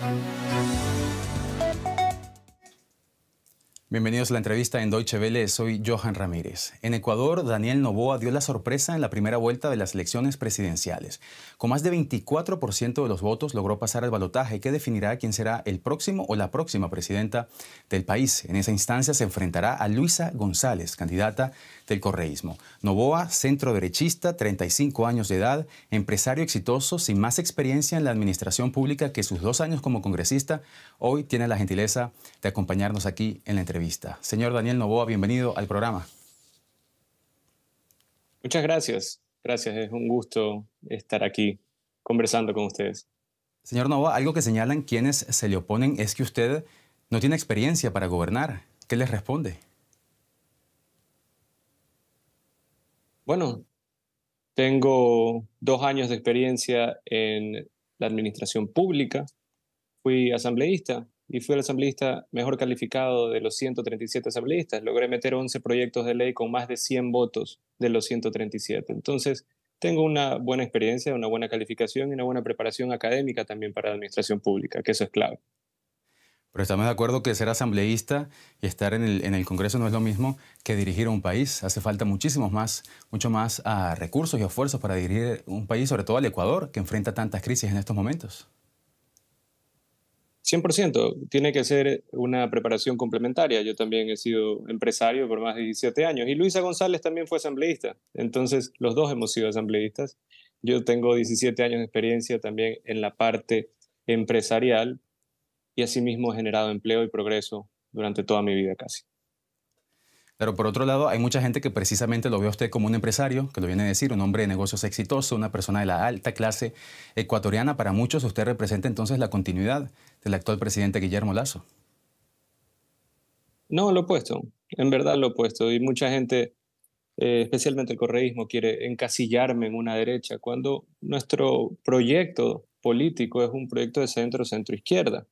you. Bienvenidos a la entrevista en Deutsche Welle, soy Johan Ramírez. En Ecuador, Daniel Novoa dio la sorpresa en la primera vuelta de las elecciones presidenciales. Con más de 24% de los votos logró pasar al balotaje que definirá quién será el próximo o la próxima presidenta del país. En esa instancia se enfrentará a Luisa González, candidata del correísmo. Novoa, centro derechista, 35 años de edad, empresario exitoso, sin más experiencia en la administración pública que sus dos años como congresista, hoy tiene la gentileza de acompañarnos aquí en la entrevista. Señor Daniel Novoa, bienvenido al programa. Muchas gracias. Gracias, es un gusto estar aquí conversando con ustedes. Señor Novoa, algo que señalan quienes se le oponen es que usted no tiene experiencia para gobernar. ¿Qué les responde? Bueno, tengo dos años de experiencia en la administración pública. Fui asambleísta y fui el asambleísta mejor calificado de los 137 asambleístas. Logré meter 11 proyectos de ley con más de 100 votos de los 137. Entonces, tengo una buena experiencia, una buena calificación y una buena preparación académica también para la administración pública, que eso es clave. Pero estamos de acuerdo que ser asambleísta y estar en el, Congreso no es lo mismo que dirigir a un país. Hace falta muchísimos más, mucho más ah, recursos y esfuerzos para dirigir un país, sobre todo al Ecuador, que enfrenta tantas crisis en estos momentos. 100%, tiene que ser una preparación complementaria. Yo también he sido empresario por más de 17 años y Luisa González también fue asambleísta. Entonces, los dos hemos sido asambleístas. Yo tengo 17 años de experiencia también en la parte empresarial y asimismo he generado empleo y progreso durante toda mi vida casi. Pero por otro lado, hay mucha gente que precisamente lo ve a usted como un empresario, que lo viene a decir, un hombre de negocios exitoso, una persona de la alta clase ecuatoriana. Para muchos usted representa entonces la continuidad del actual presidente Guillermo Lazo. No, lo opuesto. En verdad lo opuesto. Y mucha gente, eh, especialmente el correísmo, quiere encasillarme en una derecha, cuando nuestro proyecto político es un proyecto de centro, centro-izquierda.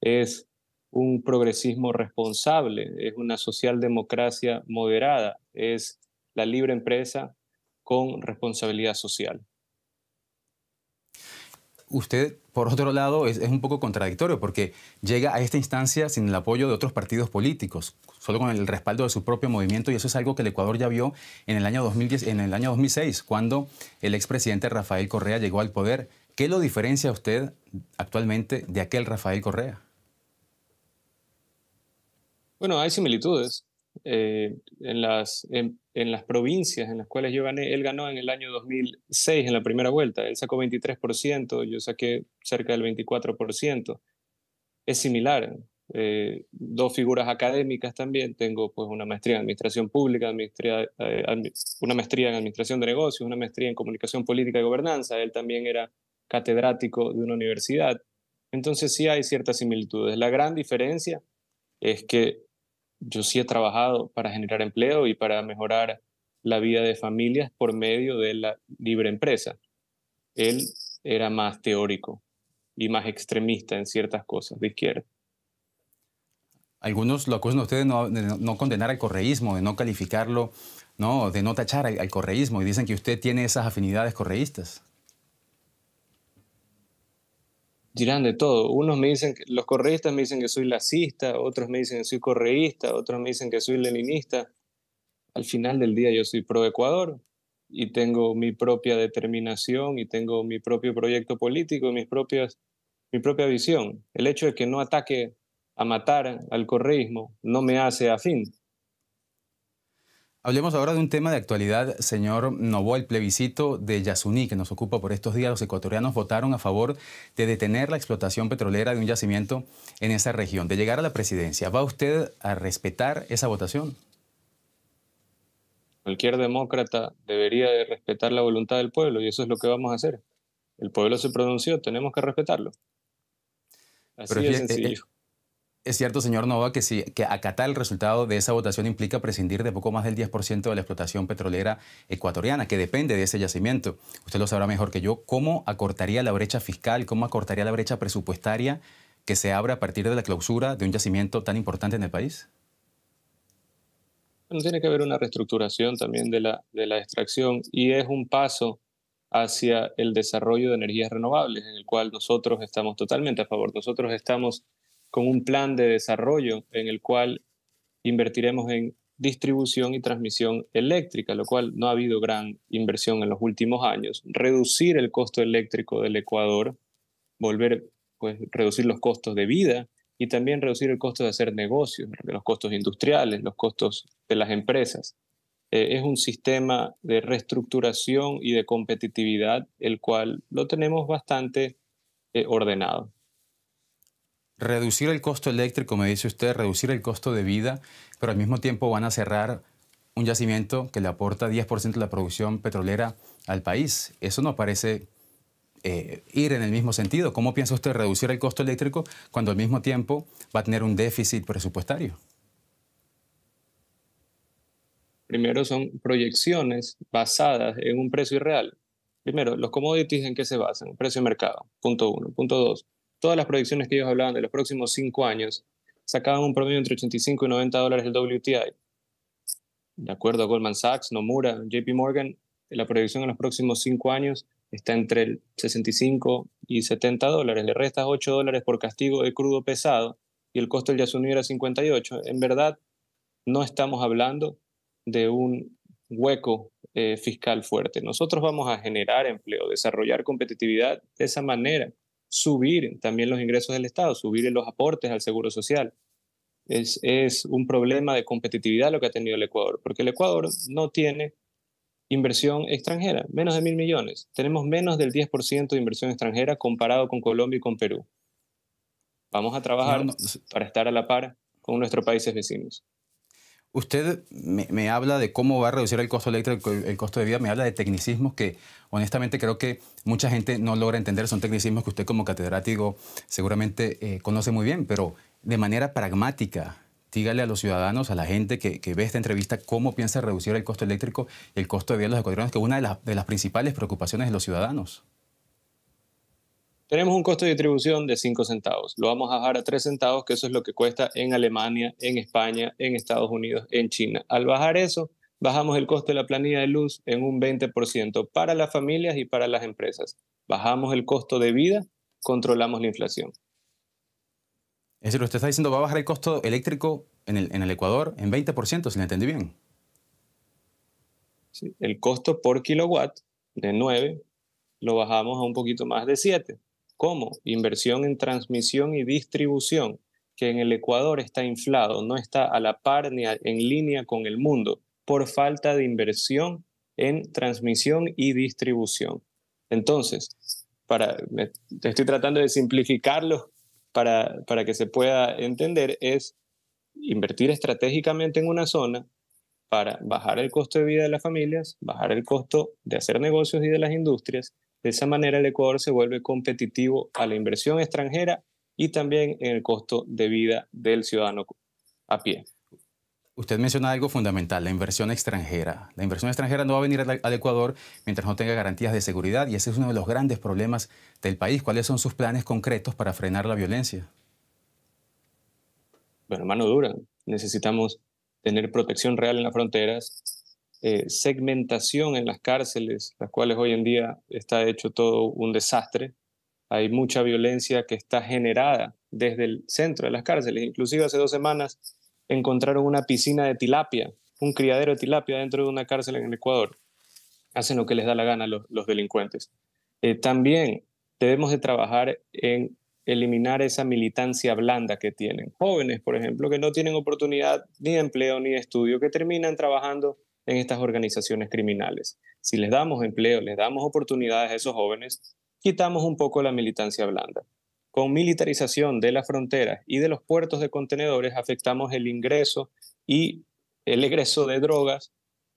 Es un progresismo responsable, es una socialdemocracia moderada, es la libre empresa con responsabilidad social. Usted, por otro lado, es, un poco contradictorio porque llega a esta instancia sin el apoyo de otros partidos políticos, solo con el respaldo de su propio movimiento y eso es algo que el Ecuador ya vio en el año, 2010, en el año 2006, cuando el expresidente Rafael Correa llegó al poder. ¿Qué lo diferencia a usted actualmente de aquel Rafael Correa? Bueno, hay similitudes. Eh, en, las, en, las provincias en las cuales yo gané, él ganó en el año 2006 en la primera vuelta, él sacó 23%, yo saqué cerca del 24%. Es similar, eh, dos figuras académicas también, tengo pues una maestría en administración pública, eh, una maestría en administración de negocios, una maestría en comunicación política y gobernanza, él también era catedrático de una universidad. Entonces sí hay ciertas similitudes. La gran diferencia es que yo sí he trabajado para generar empleo y para mejorar la vida de familias por medio de la libre empresa. Él era más teórico y más extremista en ciertas cosas de izquierda. Algunos lo acusan a ustedes no, de no condenar al correísmo, de no calificarlo, no, de no tachar al correísmo y dicen que usted tiene esas afinidades correístas. dirán de todo. Unos me dicen, que, los correístas me dicen que soy lacista, otros me dicen que soy correísta, otros me dicen que soy leninista. Al final del día yo soy pro Ecuador y tengo mi propia determinación y tengo mi propio proyecto político, y mis propias, mi propia visión. El hecho de que no ataque a matar al correísmo no me hace afín. Hablemos ahora de un tema de actualidad, señor Novo, el plebiscito de Yasuní, que nos ocupa por estos días. Los ecuatorianos votaron a favor de detener la explotación petrolera de un yacimiento en esa región, de llegar a la presidencia. ¿Va usted a respetar esa votación? Cualquier demócrata debería de respetar la voluntad del pueblo y eso es lo que vamos a hacer. El pueblo se pronunció, tenemos que respetarlo. Así sencillo. Eh, es cierto, señor Nova, que, si, que acatar el resultado de esa votación implica prescindir de poco más del 10% de la explotación petrolera ecuatoriana, que depende de ese yacimiento. Usted lo sabrá mejor que yo. ¿Cómo acortaría la brecha fiscal? ¿Cómo acortaría la brecha presupuestaria que se abre a partir de la clausura de un yacimiento tan importante en el país? Bueno, tiene que haber una reestructuración también de la, de la extracción y es un paso hacia el desarrollo de energías renovables, en el cual nosotros estamos totalmente a favor. Nosotros estamos con un plan de desarrollo en el cual invertiremos en distribución y transmisión eléctrica, lo cual no ha habido gran inversión en los últimos años, reducir el costo eléctrico del Ecuador, volver, pues reducir los costos de vida y también reducir el costo de hacer negocios, los costos industriales, los costos de las empresas. Eh, es un sistema de reestructuración y de competitividad, el cual lo tenemos bastante eh, ordenado reducir el costo eléctrico, me dice usted, reducir el costo de vida, pero al mismo tiempo van a cerrar un yacimiento que le aporta 10% de la producción petrolera al país. Eso no parece eh, ir en el mismo sentido. ¿Cómo piensa usted reducir el costo eléctrico cuando al mismo tiempo va a tener un déficit presupuestario? Primero son proyecciones basadas en un precio irreal. Primero, los commodities en qué se basan, precio de mercado, punto uno. Punto dos, todas las proyecciones que ellos hablaban de los próximos cinco años sacaban un promedio entre 85 y 90 dólares el WTI. De acuerdo a Goldman Sachs, Nomura, JP Morgan, la proyección en los próximos cinco años está entre el 65 y 70 dólares. Le restas 8 dólares por castigo de crudo pesado y el costo del Yasuni era 58. En verdad, no estamos hablando de un hueco eh, fiscal fuerte. Nosotros vamos a generar empleo, desarrollar competitividad de esa manera subir también los ingresos del Estado, subir los aportes al Seguro Social. Es, un problema de competitividad lo que ha tenido el Ecuador, porque el Ecuador no tiene inversión extranjera, menos de mil millones. Tenemos menos del 10% de inversión extranjera comparado con Colombia y con Perú. Vamos a trabajar para estar a la par con nuestros países vecinos. Usted me, habla de cómo va a reducir el costo eléctrico, el, costo de vida, me habla de tecnicismos que honestamente creo que mucha gente no logra entender, son tecnicismos que usted como catedrático seguramente eh, conoce muy bien, pero de manera pragmática, dígale a los ciudadanos, a la gente que, ve esta entrevista, cómo piensa reducir el costo eléctrico y el costo de vida de los ecuatorianos, que es una de las principales preocupaciones de los ciudadanos tenemos un costo de distribución de 5 centavos. Lo vamos a bajar a 3 centavos, que eso es lo que cuesta en Alemania, en España, en Estados Unidos, en China. Al bajar eso, bajamos el costo de la planilla de luz en un 20% para las familias y para las empresas. Bajamos el costo de vida, controlamos la inflación. Es decir, usted está diciendo va a bajar el costo eléctrico en el, en el Ecuador en 20%, si lo entendí bien. el costo por kilowatt de 9 lo bajamos a un poquito más de 7 como inversión en transmisión y distribución, que en el Ecuador está inflado, no está a la par ni en línea con el mundo, por falta de inversión en transmisión y distribución. Entonces, para, me, estoy tratando de simplificarlo para, para que se pueda entender, es invertir estratégicamente en una zona para bajar el costo de vida de las familias, bajar el costo de hacer negocios y de las industrias de esa manera el Ecuador se vuelve competitivo a la inversión extranjera y también en el costo de vida del ciudadano a pie. Usted menciona algo fundamental, la inversión extranjera. La inversión extranjera no va a venir al Ecuador mientras no tenga garantías de seguridad y ese es uno de los grandes problemas del país. ¿Cuáles son sus planes concretos para frenar la violencia? Bueno, mano dura. Necesitamos tener protección real en las fronteras, eh, segmentación en las cárceles, las cuales hoy en día está hecho todo un desastre. Hay mucha violencia que está generada desde el centro de las cárceles. Inclusive hace dos semanas encontraron una piscina de tilapia, un criadero de tilapia dentro de una cárcel en el Ecuador. Hacen lo que les da la gana los, delincuentes. Eh, también debemos de trabajar en eliminar esa militancia blanda que tienen. Jóvenes, por ejemplo, que no tienen oportunidad ni de empleo ni de estudio, que terminan trabajando en estas organizaciones criminales. Si les damos empleo, les damos oportunidades a esos jóvenes, quitamos un poco la militancia blanda. Con militarización de las fronteras y de los puertos de contenedores afectamos el ingreso y el egreso de drogas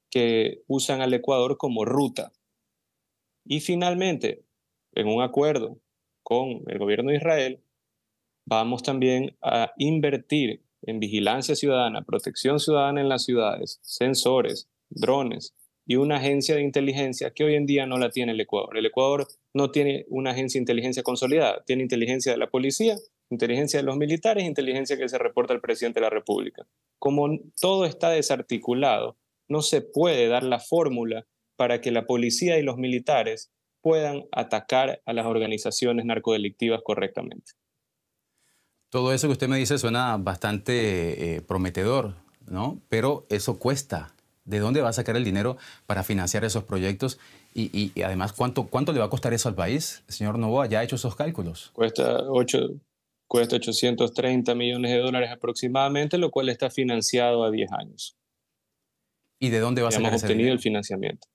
que usan al Ecuador como ruta. Y finalmente, en un acuerdo con el gobierno de Israel, vamos también a invertir en vigilancia ciudadana, protección ciudadana en las ciudades, sensores, drones y una agencia de inteligencia que hoy en día no la tiene el Ecuador. El Ecuador no tiene una agencia de inteligencia consolidada, tiene inteligencia de la policía, inteligencia de los militares, inteligencia que se reporta al presidente de la República. Como todo está desarticulado, no se puede dar la fórmula para que la policía y los militares puedan atacar a las organizaciones narcodelictivas correctamente. Todo eso que usted me dice suena bastante eh, prometedor, ¿no? Pero eso cuesta, ¿De dónde va a sacar el dinero para financiar esos proyectos? Y, además, ¿cuánto, ¿cuánto le va a costar eso al país? El señor Novoa ya ha hecho esos cálculos. Cuesta, cuesta 830 millones de dólares aproximadamente, lo cual está financiado a 10 años. ¿Y de dónde va a sacar obtenido el financiamiento.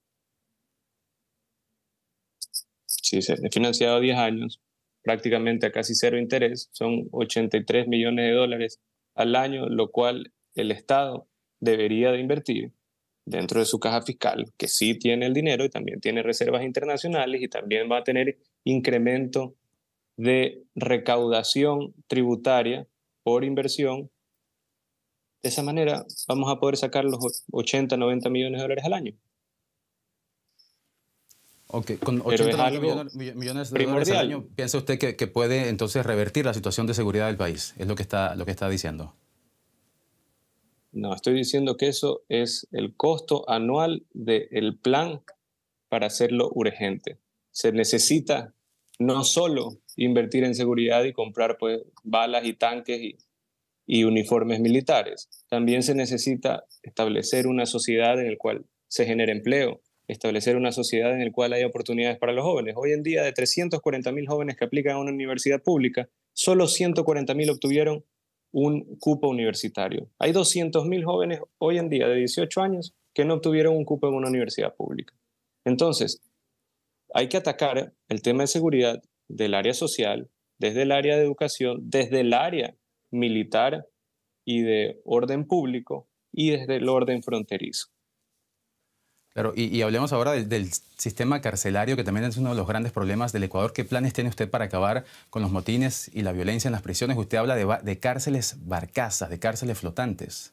Sí, se ha financiado a 10 años, prácticamente a casi cero interés, son 83 millones de dólares al año, lo cual el Estado debería de invertir dentro de su caja fiscal, que sí tiene el dinero y también tiene reservas internacionales y también va a tener incremento de recaudación tributaria por inversión. De esa manera vamos a poder sacar los 80, 90 millones de dólares al año. Ok, con 80 millones, de dólares al año, ¿piensa usted que, que, puede entonces revertir la situación de seguridad del país? Es lo que está, lo que está diciendo. No, estoy diciendo que eso es el costo anual del plan para hacerlo urgente. Se necesita no solo invertir en seguridad y comprar pues, balas y tanques y, uniformes militares, también se necesita establecer una sociedad en la cual se genere empleo, establecer una sociedad en la cual hay oportunidades para los jóvenes. Hoy en día, de 340 mil jóvenes que aplican a una universidad pública, solo mil obtuvieron un cupo universitario. Hay 200.000 jóvenes hoy en día de 18 años que no obtuvieron un cupo en una universidad pública. Entonces, hay que atacar el tema de seguridad del área social, desde el área de educación, desde el área militar y de orden público y desde el orden fronterizo y, hablemos ahora del, sistema carcelario, que también es uno de los grandes problemas del Ecuador. ¿Qué planes tiene usted para acabar con los motines y la violencia en las prisiones? Usted habla de, cárceles barcazas, de cárceles flotantes.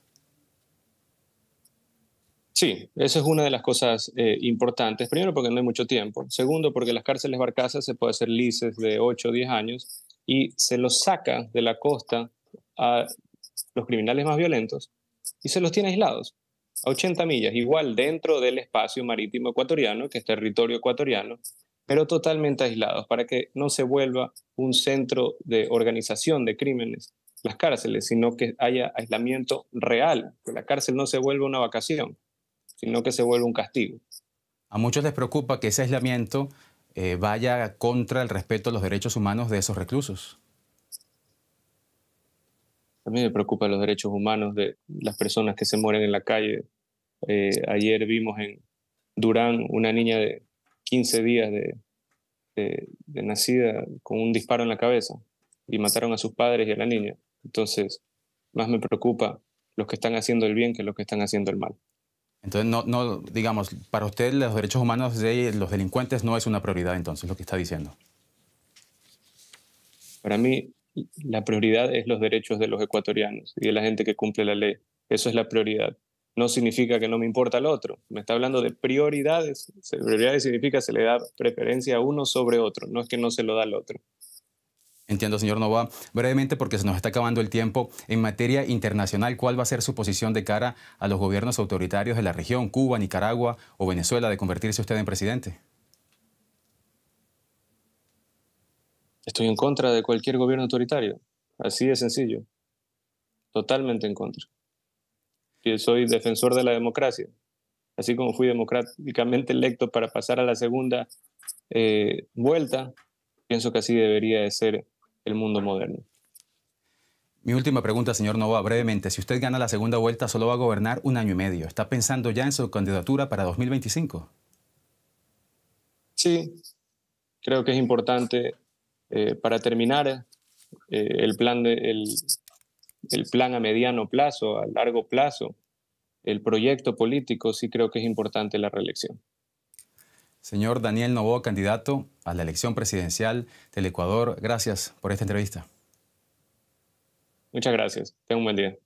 Sí, esa es una de las cosas eh, importantes. Primero, porque no hay mucho tiempo. Segundo, porque las cárceles barcazas se pueden hacer lices de 8 o 10 años y se los saca de la costa a los criminales más violentos y se los tiene aislados a 80 millas, igual dentro del espacio marítimo ecuatoriano, que es territorio ecuatoriano, pero totalmente aislados, para que no se vuelva un centro de organización de crímenes las cárceles, sino que haya aislamiento real, que la cárcel no se vuelva una vacación, sino que se vuelva un castigo. A muchos les preocupa que ese aislamiento eh, vaya contra el respeto a los derechos humanos de esos reclusos. A mí me preocupan los derechos humanos de las personas que se mueren en la calle. Eh, ayer vimos en Durán una niña de 15 días de, nacida con un disparo en la cabeza y mataron a sus padres y a la niña. Entonces, más me preocupa los que están haciendo el bien que los que están haciendo el mal. Entonces, no, no digamos, para usted los derechos humanos de los delincuentes no es una prioridad, entonces, lo que está diciendo. Para mí, la prioridad es los derechos de los ecuatorianos y de la gente que cumple la ley. Eso es la prioridad. No significa que no me importa el otro. Me está hablando de prioridades. Prioridades significa se le da preferencia a uno sobre otro. No es que no se lo da al otro. Entiendo, señor Nova. Brevemente, porque se nos está acabando el tiempo, en materia internacional, ¿cuál va a ser su posición de cara a los gobiernos autoritarios de la región, Cuba, Nicaragua o Venezuela, de convertirse usted en presidente? Estoy en contra de cualquier gobierno autoritario. Así de sencillo. Totalmente en contra. Y soy defensor de la democracia. Así como fui democráticamente electo para pasar a la segunda eh, vuelta, pienso que así debería de ser el mundo moderno. Mi última pregunta, señor Nova, brevemente. Si usted gana la segunda vuelta, solo va a gobernar un año y medio. ¿Está pensando ya en su candidatura para 2025? Sí, creo que es importante eh, para terminar, eh, el, plan el, plan a mediano plazo, a largo plazo, el proyecto político, sí creo que es importante la reelección. Señor Daniel Novoa, candidato a la elección presidencial del Ecuador, gracias por esta entrevista. Muchas gracias. Tengo un buen día.